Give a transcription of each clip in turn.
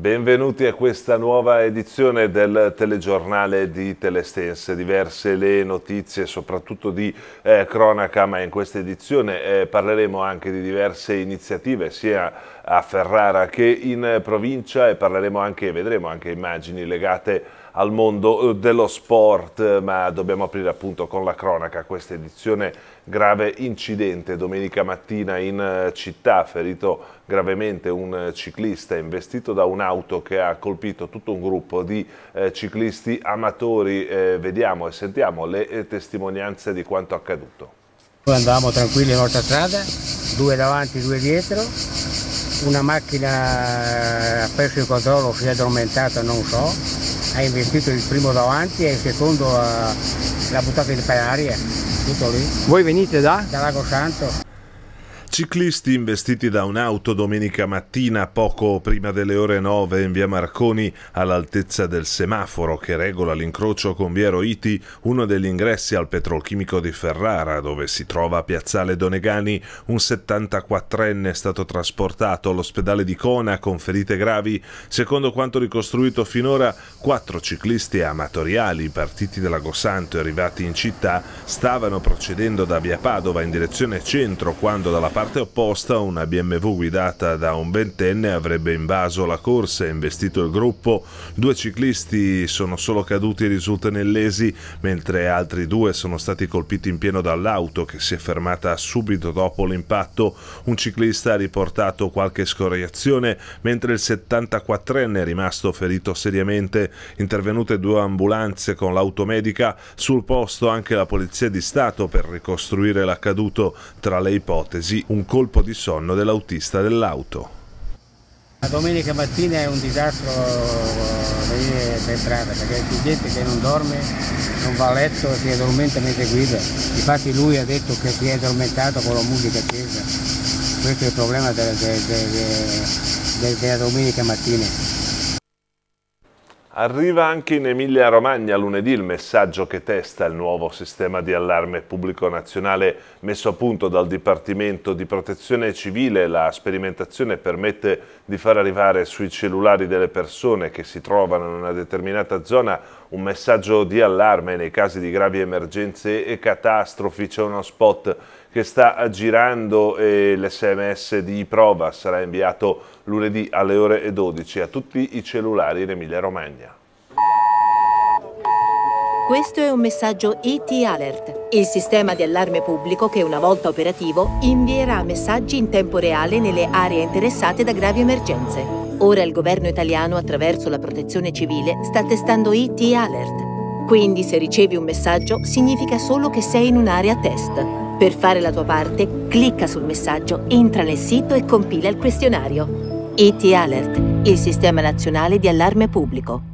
Benvenuti a questa nuova edizione del telegiornale di Telestense, diverse le notizie soprattutto di eh, cronaca ma in questa edizione eh, parleremo anche di diverse iniziative sia a Ferrara che in provincia e parleremo anche, vedremo anche immagini legate al mondo eh, dello sport ma dobbiamo aprire appunto con la cronaca questa edizione grave incidente domenica mattina in eh, città, ferito gravemente un eh, ciclista investito da un'auto che ha colpito tutto un gruppo di eh, ciclisti amatori. Eh, vediamo e sentiamo le eh, testimonianze di quanto accaduto. Noi andavamo tranquilli in nostra strada, due davanti, due dietro, una macchina eh, ha perso il controllo, si è addormentata, non so, ha investito il primo davanti e il secondo l'ha buttato in aria tutto lì. Voi venite da? Da Lago Santo. Ciclisti investiti da un'auto domenica mattina poco prima delle ore 9 in via Marconi all'altezza del semaforo che regola l'incrocio con via Roiti, uno degli ingressi al petrolchimico di Ferrara dove si trova a Piazzale Donegani, un 74enne è stato trasportato all'ospedale di Cona con ferite gravi. Secondo quanto ricostruito finora, quattro ciclisti amatoriali partiti dalla Gosanto e arrivati in città stavano procedendo da via Padova in direzione centro quando dalla parte parte opposta una BMW guidata da un ventenne avrebbe invaso la corsa e investito il gruppo. Due ciclisti sono solo caduti e risultano illesi, mentre altri due sono stati colpiti in pieno dall'auto che si è fermata subito dopo l'impatto. Un ciclista ha riportato qualche scoriazione, mentre il 74enne è rimasto ferito seriamente. Intervenute due ambulanze con l'automedica, sul posto anche la polizia di Stato per ricostruire l'accaduto tra le ipotesi un colpo di sonno dell'autista dell'auto. La domenica mattina è un disastro eh, venire per strada perché c'è gente che non dorme, non va a letto, si addormenta mentre guida. Infatti lui ha detto che si è addormentato con la musica accesa. Questo è il problema della de, de, de, domenica mattina. Arriva anche in Emilia-Romagna lunedì il messaggio che testa il nuovo sistema di allarme pubblico nazionale messo a punto dal Dipartimento di Protezione Civile. La sperimentazione permette di far arrivare sui cellulari delle persone che si trovano in una determinata zona un messaggio di allarme nei casi di gravi emergenze e catastrofi. C'è uno spot che sta girando e eh, l'SMS di prova sarà inviato lunedì alle ore 12 a tutti i cellulari in Emilia Romagna. Questo è un messaggio ET Alert, il sistema di allarme pubblico che una volta operativo invierà messaggi in tempo reale nelle aree interessate da gravi emergenze. Ora il governo italiano attraverso la protezione civile sta testando ET Alert. Quindi se ricevi un messaggio significa solo che sei in un'area test. Per fare la tua parte, clicca sul messaggio, entra nel sito e compila il questionario. IT Alert, il sistema nazionale di allarme pubblico.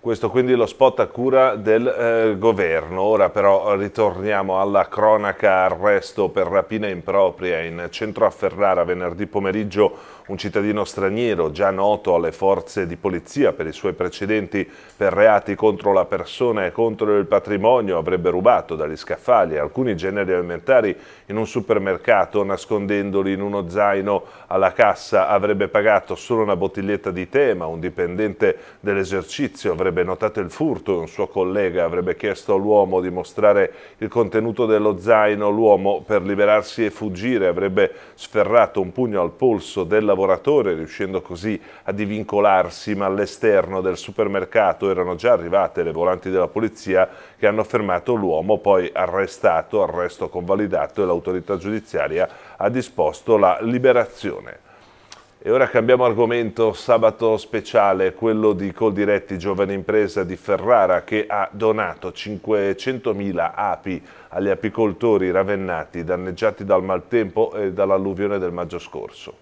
Questo quindi è lo spot a cura del eh, governo. Ora però ritorniamo alla cronaca arresto per rapina impropria in centro a Ferrara venerdì pomeriggio un cittadino straniero già noto alle forze di polizia per i suoi precedenti per reati contro la persona e contro il patrimonio avrebbe rubato dagli scaffali alcuni generi alimentari in un supermercato nascondendoli in uno zaino alla cassa avrebbe pagato solo una bottiglietta di tè ma un dipendente dell'esercizio avrebbe notato il furto e un suo collega avrebbe chiesto all'uomo di mostrare il contenuto dello zaino l'uomo per liberarsi e fuggire avrebbe sferrato un pugno al polso del lavoratore lavoratore, riuscendo così a divincolarsi, ma all'esterno del supermercato erano già arrivate le volanti della polizia che hanno fermato l'uomo, poi arrestato, arresto convalidato e l'autorità giudiziaria ha disposto la liberazione. E ora cambiamo argomento, sabato speciale, quello di Coldiretti, giovane impresa di Ferrara che ha donato 500.000 api agli apicoltori ravennati danneggiati dal maltempo e dall'alluvione del maggio scorso.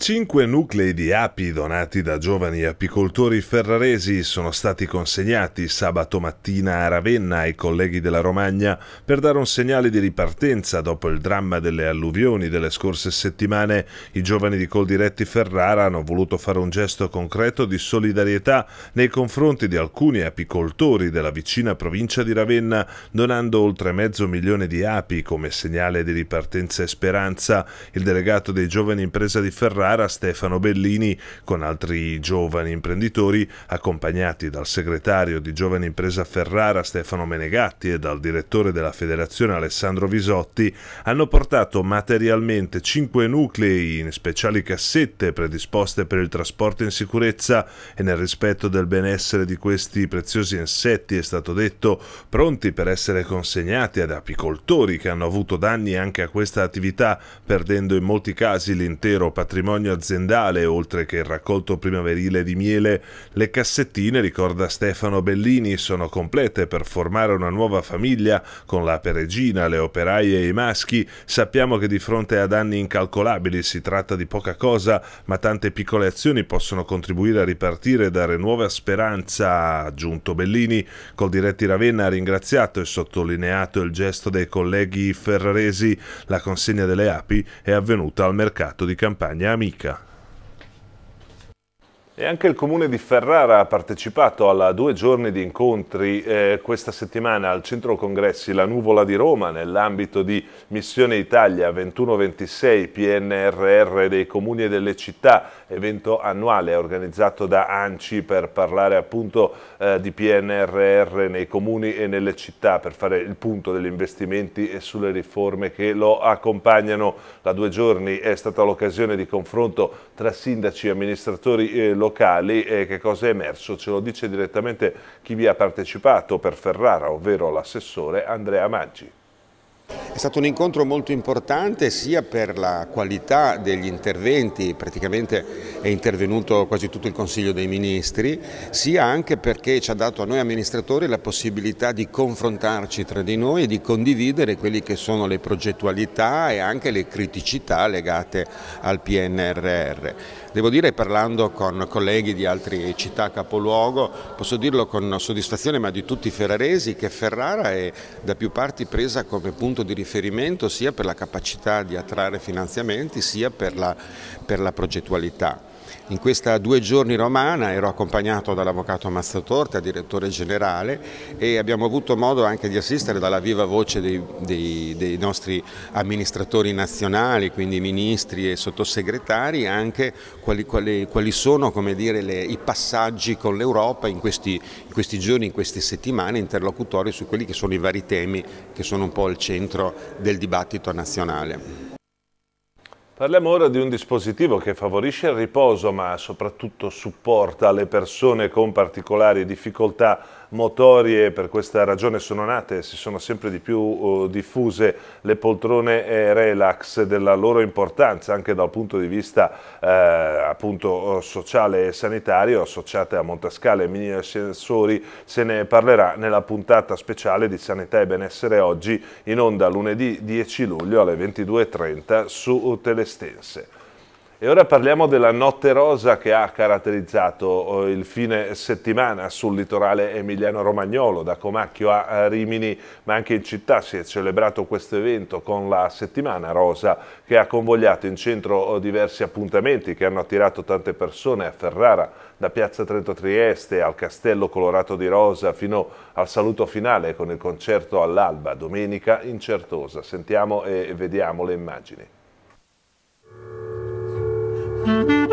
Cinque nuclei di api donati da giovani apicoltori ferraresi sono stati consegnati sabato mattina a Ravenna ai colleghi della Romagna per dare un segnale di ripartenza dopo il dramma delle alluvioni delle scorse settimane. I giovani di Coldiretti Ferrara hanno voluto fare un gesto concreto di solidarietà nei confronti di alcuni apicoltori della vicina provincia di Ravenna, donando oltre mezzo milione di api come segnale di ripartenza e speranza. Il delegato dei giovani impresa di Ferrara Ferrara Stefano Bellini con altri giovani imprenditori accompagnati dal segretario di Giovani Impresa Ferrara Stefano Menegatti e dal direttore della federazione Alessandro Visotti hanno portato materialmente cinque nuclei in speciali cassette predisposte per il trasporto in sicurezza e nel rispetto del benessere di questi preziosi insetti è stato detto pronti per essere consegnati ad apicoltori che hanno avuto danni anche a questa attività perdendo in molti casi l'intero patrimonio patrimonio aziendale, oltre che il raccolto primaverile di miele. Le cassettine, ricorda Stefano Bellini, sono complete per formare una nuova famiglia con la peregina, le operaie e i maschi. Sappiamo che di fronte a danni incalcolabili si tratta di poca cosa, ma tante piccole azioni possono contribuire a ripartire e dare nuova speranza, ha aggiunto Bellini. Col diretti Ravenna ha ringraziato e sottolineato il gesto dei colleghi ferraresi. La consegna delle api è avvenuta al mercato di campagna Amici. Rica. E anche il comune di Ferrara ha partecipato a due giorni di incontri eh, questa settimana al centro congressi La Nuvola di Roma nell'ambito di Missione Italia 21-26 PNRR dei comuni e delle città evento annuale organizzato da ANCI per parlare appunto eh, di PNRR nei comuni e nelle città per fare il punto degli investimenti e sulle riforme che lo accompagnano. Da due giorni è stata l'occasione di confronto tra sindaci e amministratori eh, locali e che cosa è emerso ce lo dice direttamente chi vi ha partecipato per Ferrara, ovvero l'assessore Andrea Maggi. È stato un incontro molto importante sia per la qualità degli interventi, praticamente è intervenuto quasi tutto il Consiglio dei Ministri, sia anche perché ci ha dato a noi amministratori la possibilità di confrontarci tra di noi e di condividere quelle che sono le progettualità e anche le criticità legate al PNRR. Devo dire, parlando con colleghi di altre città capoluogo, posso dirlo con soddisfazione ma di tutti i ferraresi, che Ferrara è da più parti presa come punto di riferimento riferimento sia per la capacità di attrarre finanziamenti sia per la, per la progettualità. In questa due giorni romana ero accompagnato dall'avvocato Mazzatorta, direttore generale, e abbiamo avuto modo anche di assistere dalla viva voce dei, dei, dei nostri amministratori nazionali, quindi ministri e sottosegretari, anche quali, quali, quali sono dire, le, i passaggi con l'Europa in in questi giorni, in queste settimane, interlocutori su quelli che sono i vari temi che sono un po' al centro del dibattito nazionale. Parliamo ora di un dispositivo che favorisce il riposo ma soprattutto supporta le persone con particolari difficoltà motorie, per questa ragione sono nate, si sono sempre di più uh, diffuse le poltrone relax della loro importanza anche dal punto di vista eh, appunto, uh, sociale e sanitario associate a Montascale e Mini Ascensori se ne parlerà nella puntata speciale di Sanità e Benessere oggi in onda lunedì 10 luglio alle 22.30 su Telestense. E ora parliamo della notte rosa che ha caratterizzato oh, il fine settimana sul litorale emiliano-romagnolo, da Comacchio a eh, Rimini, ma anche in città si è celebrato questo evento con la settimana rosa che ha convogliato in centro oh, diversi appuntamenti che hanno attirato tante persone a Ferrara, da Piazza Trento Trieste al Castello Colorato di Rosa fino al saluto finale con il concerto all'alba domenica in Certosa. Sentiamo e vediamo le immagini. Música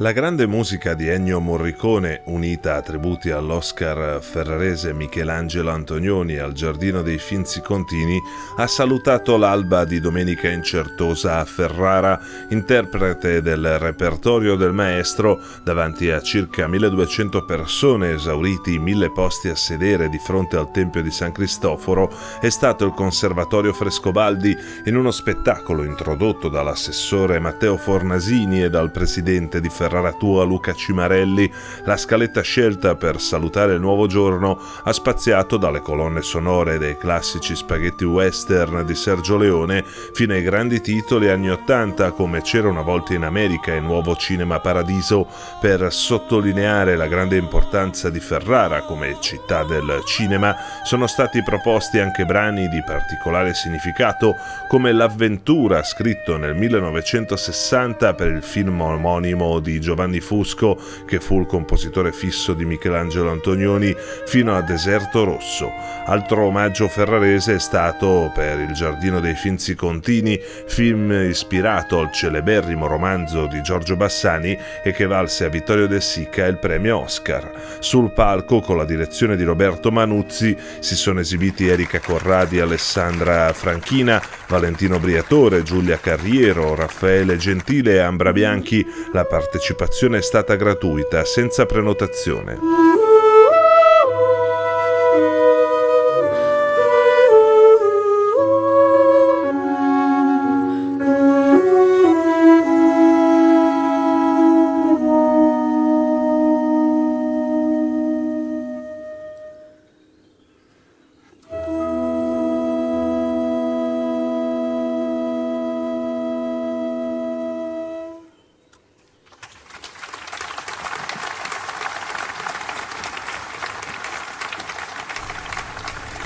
La grande musica di Ennio Morricone, unita a tributi all'Oscar ferrarese Michelangelo Antonioni e al Giardino dei Finzi Contini, ha salutato l'alba di domenica incertosa a Ferrara, interprete del repertorio del maestro, davanti a circa 1200 persone esauriti i mille posti a sedere di fronte al Tempio di San Cristoforo, è stato il Conservatorio Frescobaldi in uno spettacolo introdotto dall'assessore Matteo Fornasini e dal presidente di Ferrara tua Luca Cimarelli, la scaletta scelta per salutare il nuovo giorno ha spaziato dalle colonne sonore dei classici spaghetti western di Sergio Leone fino ai grandi titoli anni Ottanta come C'era una volta in America e Nuovo Cinema Paradiso per sottolineare la grande importanza di Ferrara come città del cinema, sono stati proposti anche brani di particolare significato come L'avventura scritto nel 1960 per il film omonimo di Giovanni Fusco, che fu il compositore fisso di Michelangelo Antonioni, fino a Deserto Rosso. Altro omaggio ferrarese è stato per Il Giardino dei Finzi Contini, film ispirato al celeberrimo romanzo di Giorgio Bassani e che valse a Vittorio De Sica il premio Oscar. Sul palco, con la direzione di Roberto Manuzzi, si sono esibiti Erika Corradi, Alessandra Franchina, Valentino Briatore, Giulia Carriero, Raffaele Gentile e Ambra Bianchi. La partecipazione partecipazione è stata gratuita, senza prenotazione.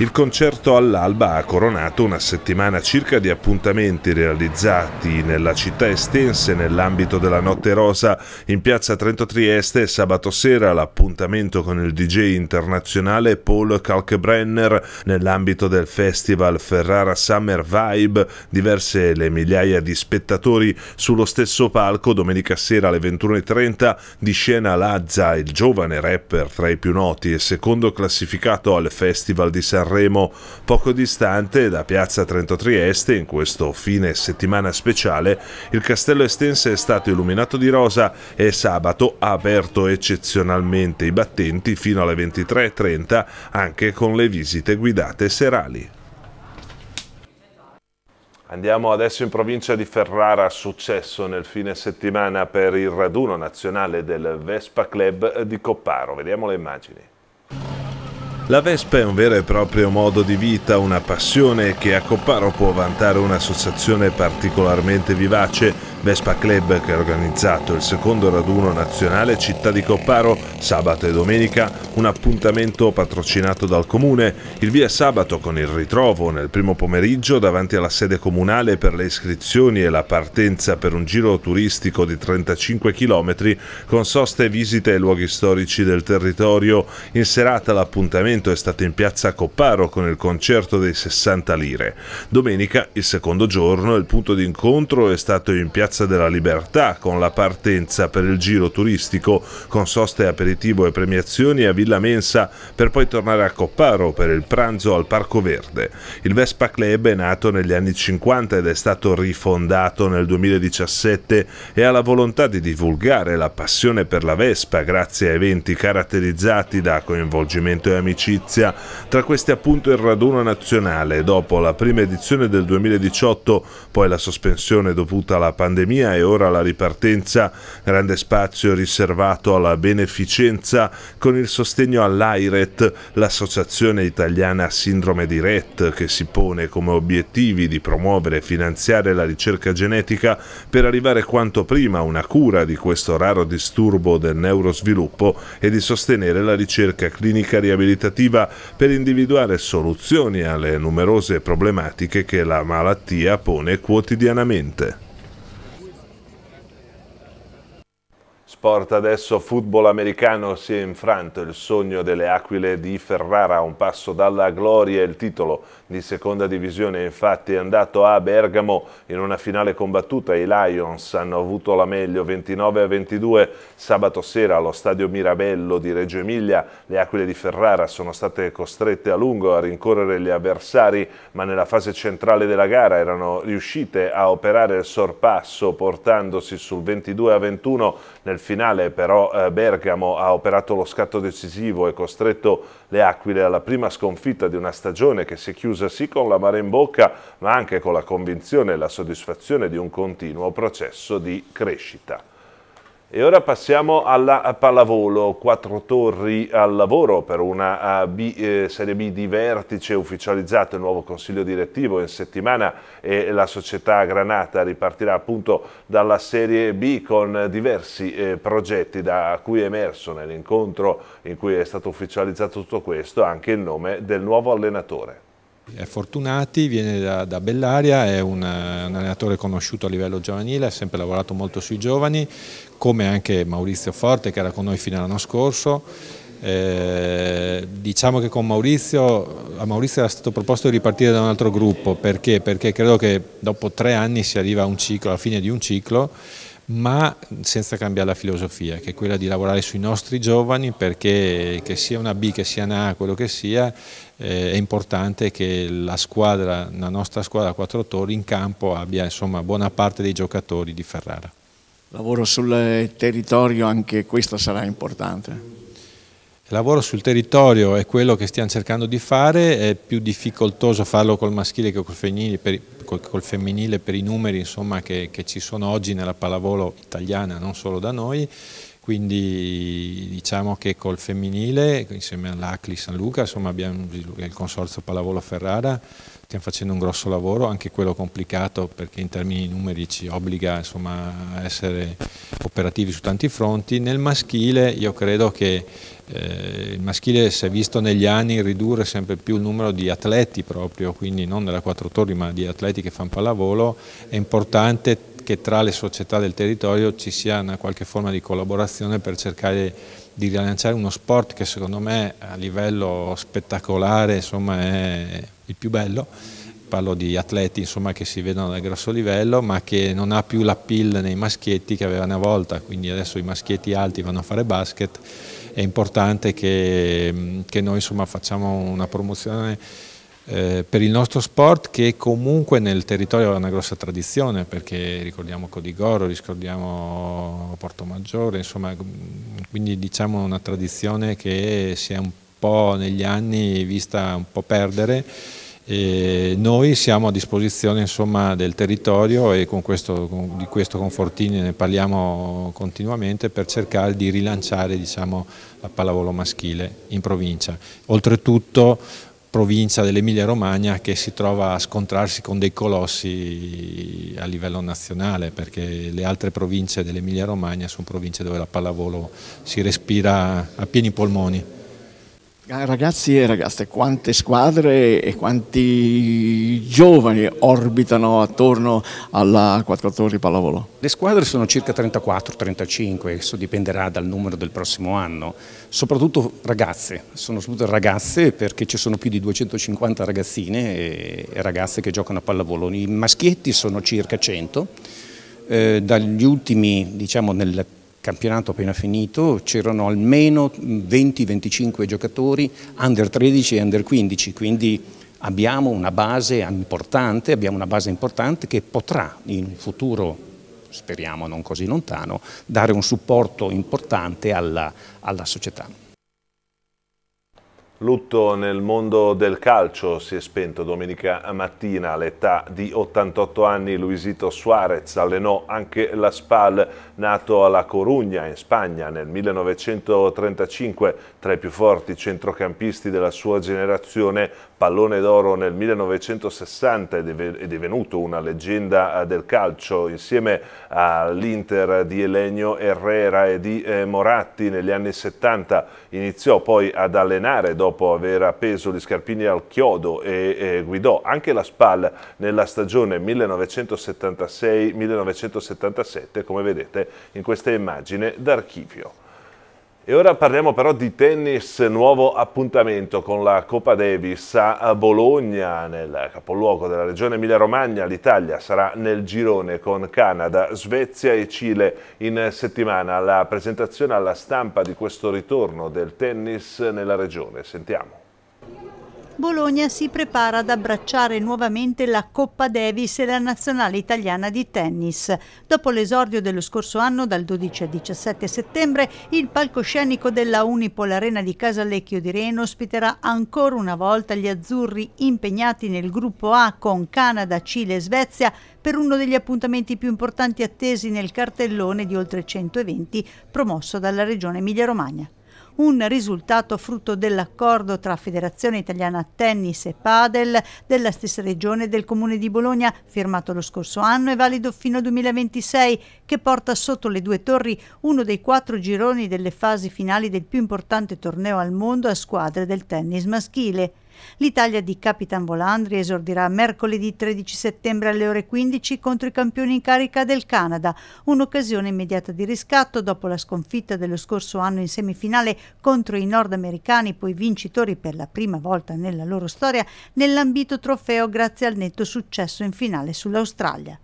Il concerto all'alba ha coronato una settimana circa di appuntamenti realizzati nella città estense nell'ambito della Notte Rosa in piazza Trento Trieste sabato sera l'appuntamento con il DJ internazionale Paul Kalkbrenner nell'ambito del festival Ferrara Summer Vibe, diverse le migliaia di spettatori sullo stesso palco domenica sera alle 21.30 di scena Lazza, il giovane rapper tra i più noti e secondo classificato al Festival di Sanremo Sanremo, poco distante da Piazza Trento Trieste, in questo fine settimana speciale, il castello estense è stato illuminato di rosa e sabato ha aperto eccezionalmente i battenti fino alle 23.30 anche con le visite guidate serali. Andiamo adesso in provincia di Ferrara, successo nel fine settimana per il raduno nazionale del Vespa Club di Copparo. Vediamo le immagini. La Vespa è un vero e proprio modo di vita, una passione che a Copparo può vantare un'associazione particolarmente vivace, Vespa Club, che ha organizzato il secondo raduno nazionale Città di Copparo sabato e domenica, un appuntamento patrocinato dal comune, il via sabato con il ritrovo nel primo pomeriggio davanti alla sede comunale per le iscrizioni e la partenza per un giro turistico di 35 km con soste e visite ai luoghi storici del territorio, in serata l'appuntamento appuntamento è stata in piazza Copparo con il concerto dei 60 lire. Domenica, il secondo giorno, il punto di incontro è stato in piazza della Libertà con la partenza per il giro turistico con soste aperitivo e premiazioni a Villa Mensa per poi tornare a Copparo per il pranzo al Parco Verde. Il Vespa Club è nato negli anni 50 ed è stato rifondato nel 2017 e ha la volontà di divulgare la passione per la Vespa grazie a eventi caratterizzati da coinvolgimento e amicizia amicizia. Tra questi appunto il raduno nazionale dopo la prima edizione del 2018, poi la sospensione dovuta alla pandemia e ora la ripartenza, grande spazio riservato alla beneficenza con il sostegno all'AIRET, l'associazione italiana Sindrome di Rett che si pone come obiettivi di promuovere e finanziare la ricerca genetica per arrivare quanto prima a una cura di questo raro disturbo del neurosviluppo e di sostenere la ricerca clinica riabilitativa trattativa per individuare soluzioni alle numerose problematiche che la malattia pone quotidianamente. Sport adesso, football americano si è infranto, il sogno delle Aquile di Ferrara un passo dalla gloria, il titolo di seconda divisione infatti è andato a Bergamo in una finale combattuta, i Lions hanno avuto la meglio 29 a 22 sabato sera allo stadio Mirabello di Reggio Emilia, le Aquile di Ferrara sono state costrette a lungo a rincorrere gli avversari ma nella fase centrale della gara erano riuscite a operare il sorpasso portandosi sul 22 a 21 nel finale finale però eh, Bergamo ha operato lo scatto decisivo e costretto le Aquile alla prima sconfitta di una stagione che si è chiusa sì con la mare in bocca ma anche con la convinzione e la soddisfazione di un continuo processo di crescita. E ora passiamo alla pallavolo, quattro torri al lavoro per una eh, B, eh, Serie B di vertice ufficializzato il nuovo consiglio direttivo in settimana e la società Granata ripartirà appunto dalla Serie B con diversi eh, progetti da cui è emerso nell'incontro in cui è stato ufficializzato tutto questo anche il nome del nuovo allenatore. È Fortunati, viene da, da Bellaria, è un, eh, un, allenatore conosciuto a livello giovanile, ha sempre lavorato molto sui giovani, come anche Maurizio Forte che era con noi fino all'anno scorso. Eh, diciamo che con Maurizio, a Maurizio era stato proposto di ripartire da un altro gruppo, perché? Perché credo che dopo tre anni si arriva ciclo, alla fine di un ciclo ma senza cambiare la filosofia, che è quella di lavorare sui nostri giovani perché che sia una B, che sia una A, quello che sia, eh, è importante che la, squadra, la nostra squadra a quattro tori in campo abbia insomma, buona parte dei giocatori di Ferrara lavoro sul territorio, anche questo sarà importante. Il lavoro sul territorio è quello che stiamo cercando di fare, è più difficoltoso farlo col maschile che col femminile per, col, col femminile per i numeri insomma, che, che, ci sono oggi nella pallavolo italiana, non solo da noi, quindi diciamo che col femminile, insieme all'Acli San Luca, insomma, abbiamo il Consorzio Pallavolo Ferrara, stiamo facendo un grosso lavoro, anche quello complicato perché in termini numeri ci obbliga insomma, a essere operativi su tanti fronti. Nel maschile io credo che eh, il maschile si è visto negli anni ridurre sempre più il numero di atleti proprio, quindi non della quattro torri ma di atleti che fanno pallavolo, è importante che tra le società del territorio ci sia una qualche forma di collaborazione per cercare di rilanciare uno sport che secondo me a livello spettacolare insomma, è il più bello, parlo di atleti insomma, che si vedono dal grosso livello ma che non ha più la pill nei maschietti che aveva una volta, quindi adesso i maschietti alti vanno a fare basket, è importante che, mm, che noi insomma, facciamo una promozione eh, per il nostro sport che comunque nel territorio ha una grossa tradizione perché ricordiamo Codigoro, ricordiamo Portomaggiore, insomma mm, quindi diciamo una tradizione che si è un po' negli anni vista un po' perdere e noi siamo a disposizione insomma, del territorio e questo, di questo con Fortini ne parliamo continuamente per cercare di rilanciare diciamo, la pallavolo maschile in provincia. Oltretutto provincia dell'Emilia Romagna che si trova a scontrarsi con dei colossi a livello nazionale perché le altre province dell'Emilia Romagna sono province dove la pallavolo si respira a pieni polmoni. Eh, ragazzi e ragazze, quante squadre e quanti giovani orbitano attorno alla 4-14 pallavolo? Le squadre sono circa 34-35, questo dipenderà dal numero del prossimo anno. Soprattutto ragazze, sono soprattutto ragazze perché ci sono più di 250 ragazzine e ragazze che giocano a pallavolo. I maschietti sono circa 100, eh, dagli ultimi, diciamo nel campionato appena finito, c'erano almeno 20-25 giocatori under 13 e under 15, quindi abbiamo una base importante, abbiamo una base importante che potrà in futuro speriamo non così lontano, dare un supporto importante alla, alla società. Lutto nel mondo del calcio si è spento domenica mattina all'età di 88 anni Luisito Suarez allenò anche la SPAL nato alla Corugna in Spagna nel 1935 tra i più forti centrocampisti della sua generazione pallone d'oro nel 1960 è divenuto una leggenda eh, del calcio insieme all'Inter di Elenio Herrera e di eh, Moratti negli anni 70 iniziò poi ad allenare dopo aver appeso gli scarpini al chiodo e guidò anche la SPAL nella stagione 1976-1977 come vedete in questa immagine d'archivio. E ora parliamo però di tennis, nuovo appuntamento con la Coppa Davis a Bologna, nel capoluogo della regione Emilia-Romagna. L'Italia sarà nel girone con Canada, Svezia e Cile in settimana. La presentazione alla stampa di questo ritorno del tennis nella regione. Sentiamo. Bologna si prepara ad abbracciare nuovamente la Coppa Davis e la nazionale italiana di tennis. Dopo l'esordio dello scorso anno, dal 12 al 17 settembre, il palcoscenico della Unipol Arena di Casalecchio di Reno ospiterà ancora una volta gli azzurri impegnati nel gruppo A con Canada, Cile e Svezia per uno degli appuntamenti più importanti attesi nel cartellone di oltre 120 promosso dalla regione Emilia-Romagna un risultato frutto dell'accordo tra Federazione Italiana Tennis e Padel della stessa regione del Comune di Bologna, firmato lo scorso anno e valido fino al 2026, che porta sotto le due torri uno dei quattro gironi delle fasi finali del più importante torneo al mondo a squadre del tennis maschile. L'Italia di Capitan Volandri esordirà mercoledì 13 settembre alle ore 15 contro i campioni in carica del Canada, un'occasione immediata di riscatto dopo la sconfitta dello scorso anno in semifinale contro i nordamericani, poi vincitori per la prima volta nella loro storia nell'ambito trofeo grazie al netto successo in finale sull'Australia.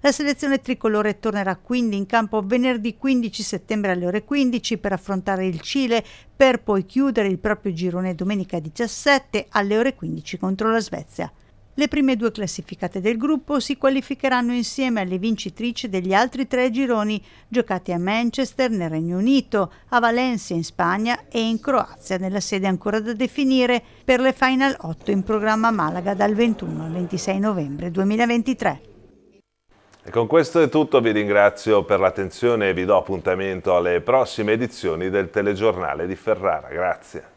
La selezione tricolore tornerà quindi in campo venerdì 15 settembre alle ore 15 per affrontare il Cile per poi chiudere il proprio girone domenica 17 alle ore 15 contro la Svezia. Le prime due classificate del gruppo si qualificheranno insieme alle vincitrici degli altri tre gironi, giocati a Manchester nel Regno Unito, a Valencia in Spagna e in Croazia, nella sede ancora da definire, per le Final 8 in programma Malaga dal 21 al 26 novembre 2023. E con questo è tutto, vi ringrazio per l'attenzione e vi do appuntamento alle prossime edizioni del telegiornale di Ferrara. Grazie.